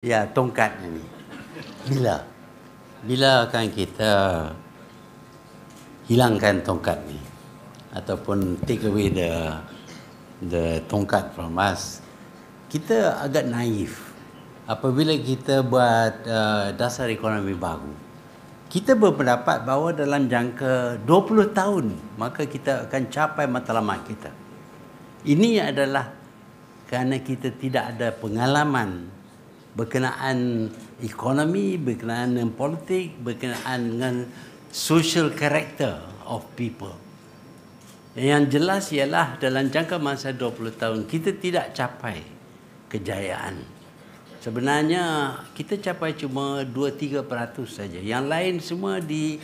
Ya, tongkat ini. Bila? Bila akan kita hilangkan tongkat ni ataupun take away the the tongkat from us kita agak naif apabila kita buat uh, dasar ekonomi baru kita berpendapat bahawa dalam jangka 20 tahun maka kita akan capai matlamat kita ini adalah kerana kita tidak ada pengalaman berkenaan ekonomi, berkenaan dengan politik, berkenaan dengan social character of people. Yang jelas ialah dalam jangka masa 20 tahun kita tidak capai kejayaan. Sebenarnya kita capai cuma 2-3% saja. Yang lain semua di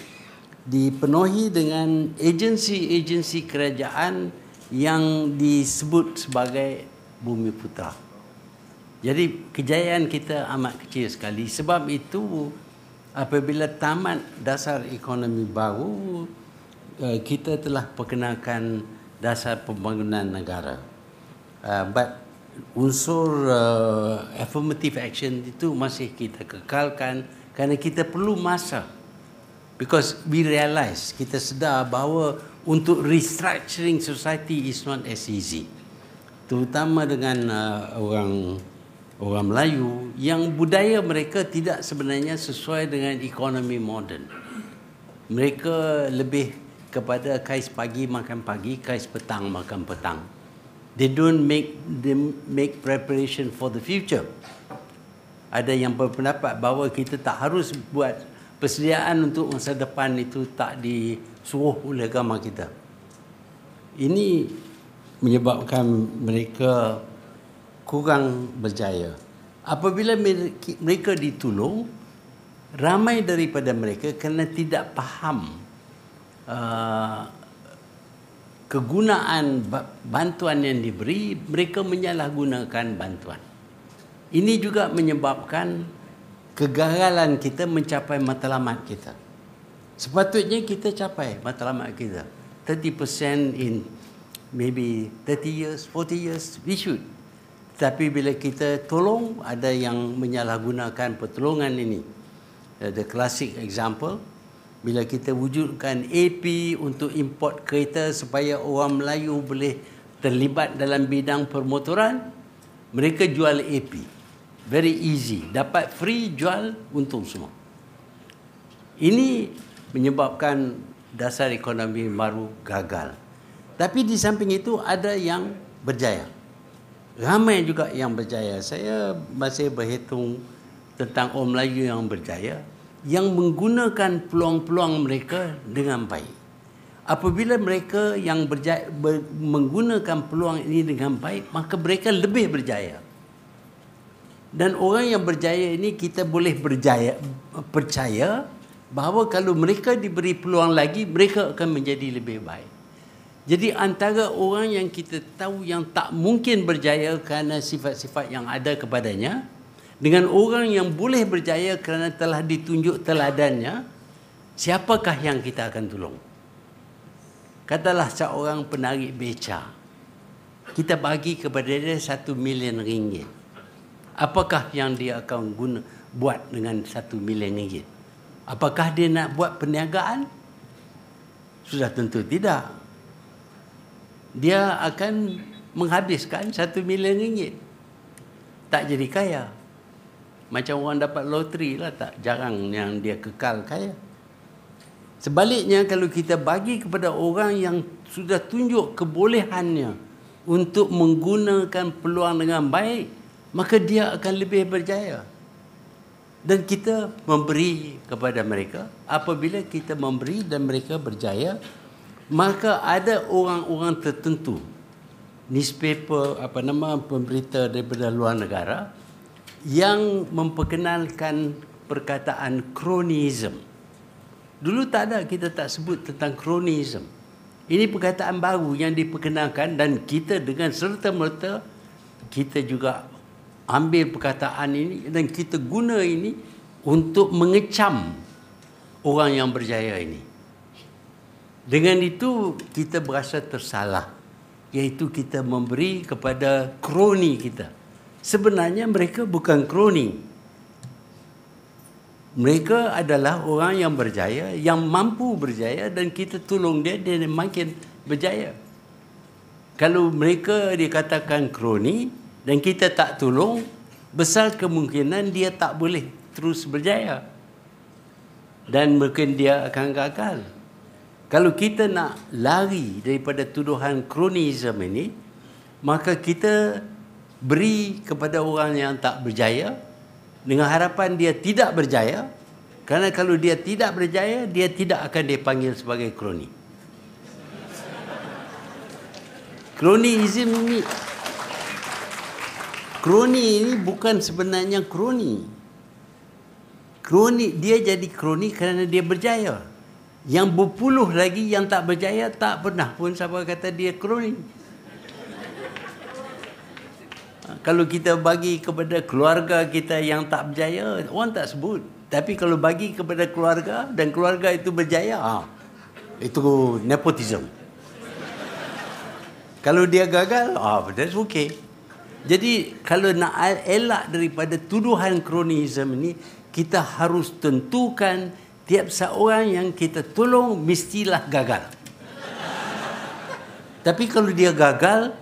dipenuhi dengan agensi-agensi kerajaan yang disebut sebagai bumi putra. Jadi kejayaan kita amat kecil sekali. Sebab itu apabila tamat dasar ekonomi baru, eh, kita telah perkenalkan dasar pembangunan negara. Eh, but unsur eh, affirmative action itu masih kita kekalkan kerana kita perlu masa. Because we realise kita sedar bahawa untuk restructuring society is not as easy. Terutama dengan orang orang Melayu yang budaya mereka tidak sebenarnya sesuai dengan ekonomi moden. Mereka lebih kepada kais pagi makan pagi, kais petang makan petang. They don't make they make preparation for the future. Ada yang berpendapat bahawa kita tak harus buat persediaan untuk masa depan itu tak disuruh oleh agama kita. Ini menyebabkan mereka kurang berjaya. Apabila mereka ditolong, ramai daripada mereka kena tidak faham uh, kegunaan bantuan yang diberi, mereka menyalahgunakan bantuan. Ini juga menyebabkan kegagalan kita mencapai matlamat kita. Sepatutnya kita capai matlamat kita. 30% in maybe 30 years, 40 years, we should. Tapi bila kita tolong, ada yang menyalahgunakan pertolongan ini. The classic example, bila kita wujudkan AP untuk import kereta supaya orang Melayu boleh terlibat dalam bidang permotoran, mereka jual AP. Very easy. Dapat free jual untung semua. Ini menyebabkan dasar ekonomi baru gagal. Tapi di samping itu ada yang berjaya ramai juga yang berjaya. Saya masih berhitung tentang orang Melayu yang berjaya yang menggunakan peluang-peluang mereka dengan baik. Apabila mereka yang berjaya, ber, menggunakan peluang ini dengan baik, maka mereka lebih berjaya. Dan orang yang berjaya ini kita boleh berjaya percaya bahawa kalau mereka diberi peluang lagi, mereka akan menjadi lebih baik. Jadi antara orang yang kita tahu yang tak mungkin berjaya kerana sifat-sifat yang ada kepadanya dengan orang yang boleh berjaya kerana telah ditunjuk teladannya, siapakah yang kita akan tolong? Katalah seorang penarik beca. Kita bagi kepada dia satu million ringgit. Apakah yang dia akan guna buat dengan satu million ringgit? Apakah dia nak buat perniagaan? Sudah tentu tidak. Tidak dia akan menghabiskan satu million ringgit. Tak jadi kaya. Macam orang dapat loteri lah tak jarang yang dia kekal kaya. Sebaliknya kalau kita bagi kepada orang yang sudah tunjuk kebolehannya untuk menggunakan peluang dengan baik, maka dia akan lebih berjaya. Dan kita memberi kepada mereka apabila kita memberi dan mereka berjaya, maka ada orang-orang tertentu newspaper apa nama pemberita daripada luar negara yang memperkenalkan perkataan kronism dulu tak ada kita tak sebut tentang kronism ini perkataan baru yang diperkenalkan dan kita dengan serta merta kita juga ambil perkataan ini dan kita guna ini untuk mengecam orang yang berjaya ini dengan itu kita berasa tersalah iaitu kita memberi kepada kroni kita. Sebenarnya mereka bukan kroni. Mereka adalah orang yang berjaya, yang mampu berjaya dan kita tolong dia dia makin berjaya. Kalau mereka dikatakan kroni dan kita tak tolong, besar kemungkinan dia tak boleh terus berjaya. Dan mungkin dia akan gagal. Kalau kita nak lari daripada tuduhan kronisme ini, maka kita beri kepada orang yang tak berjaya dengan harapan dia tidak berjaya. karena kalau dia tidak berjaya, dia tidak akan dipanggil sebagai kroni. Kronisme ini kroni ini bukan sebenarnya kroni. Kroni dia jadi kroni kerana dia berjaya. Yang berpuluh lagi yang tak berjaya tak pernah pun siapa kata dia kroni. Ha, kalau kita bagi kepada keluarga kita yang tak berjaya, orang tak sebut. Tapi kalau bagi kepada keluarga dan keluarga itu berjaya, ah, itu nepotism. kalau dia gagal, ah, that's okay. Jadi kalau nak elak daripada tuduhan kronisme ini, kita harus tentukan tiap seorang yang kita tolong mestilah gagal. Tapi kalau dia gagal,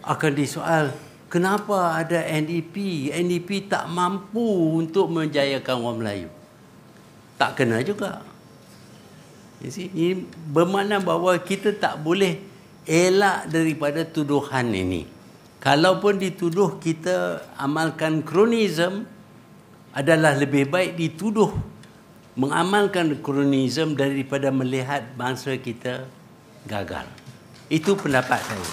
akan disoal kenapa ada NDP? E NDP e tak mampu untuk menjayakan orang Melayu. Tak kena juga. Jadi Ini bermakna bahawa kita tak boleh elak daripada tuduhan ini. Kalaupun dituduh kita amalkan kronisme adalah lebih baik dituduh mengamalkan kolonialisme daripada melihat bangsa kita gagal. Itu pendapat saya.